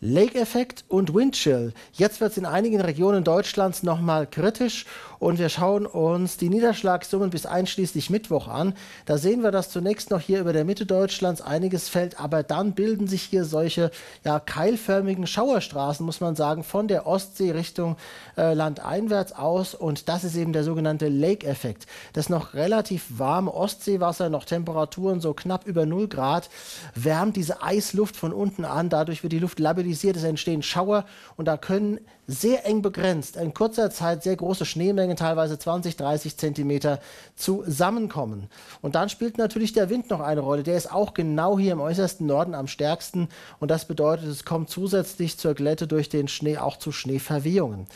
Lake-Effekt und Windchill. Jetzt wird es in einigen Regionen Deutschlands nochmal kritisch und wir schauen uns die Niederschlagssummen bis einschließlich Mittwoch an. Da sehen wir, dass zunächst noch hier über der Mitte Deutschlands einiges fällt, aber dann bilden sich hier solche ja, keilförmigen Schauerstraßen, muss man sagen, von der Ostsee Richtung äh, landeinwärts aus und das ist eben der sogenannte Lake-Effekt. Das noch relativ warme Ostseewasser, noch Temperaturen so knapp über 0 Grad, wärmt diese Eisluft von unten an, dadurch wird die Luft labyrinthisch kristallisiert, es entstehen Schauer und da können sehr eng begrenzt in kurzer Zeit sehr große Schneemengen, teilweise 20, 30 Zentimeter, zusammenkommen. Und dann spielt natürlich der Wind noch eine Rolle. Der ist auch genau hier im äußersten Norden am stärksten und das bedeutet, es kommt zusätzlich zur Glätte durch den Schnee auch zu Schneeverwehungen.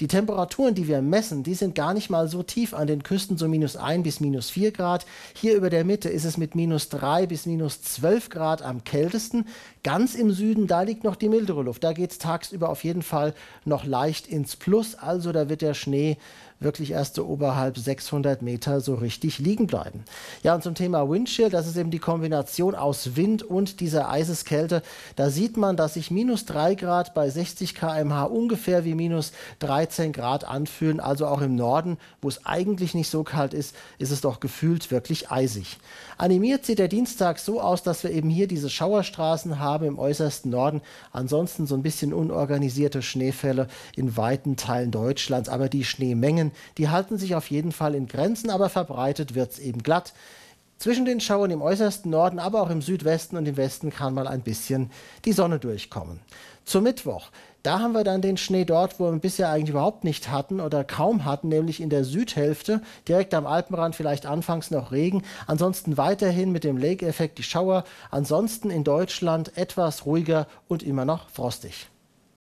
Die Temperaturen, die wir messen, die sind gar nicht mal so tief an den Küsten, so minus 1 bis minus 4 Grad. Hier über der Mitte ist es mit minus 3 bis minus 12 Grad am kältesten. Ganz im Süden, da liegt noch die Mitte mildere Luft. Da geht es tagsüber auf jeden Fall noch leicht ins Plus. Also da wird der Schnee wirklich erst so oberhalb 600 Meter so richtig liegen bleiben. Ja, und zum Thema Windchill, das ist eben die Kombination aus Wind und dieser Eiseskälte. Da sieht man, dass sich minus 3 Grad bei 60 kmh ungefähr wie minus 13 Grad anfühlen. Also auch im Norden, wo es eigentlich nicht so kalt ist, ist es doch gefühlt wirklich eisig. Animiert sieht der Dienstag so aus, dass wir eben hier diese Schauerstraßen haben im äußersten Norden. An Ansonsten so ein bisschen unorganisierte Schneefälle in weiten Teilen Deutschlands. Aber die Schneemengen, die halten sich auf jeden Fall in Grenzen, aber verbreitet wird es eben glatt. Zwischen den Schauern im äußersten Norden, aber auch im Südwesten und im Westen kann mal ein bisschen die Sonne durchkommen. Zum Mittwoch, da haben wir dann den Schnee dort, wo wir bisher eigentlich überhaupt nicht hatten oder kaum hatten, nämlich in der Südhälfte, direkt am Alpenrand vielleicht anfangs noch Regen, ansonsten weiterhin mit dem Lake-Effekt die Schauer, ansonsten in Deutschland etwas ruhiger und immer noch frostig.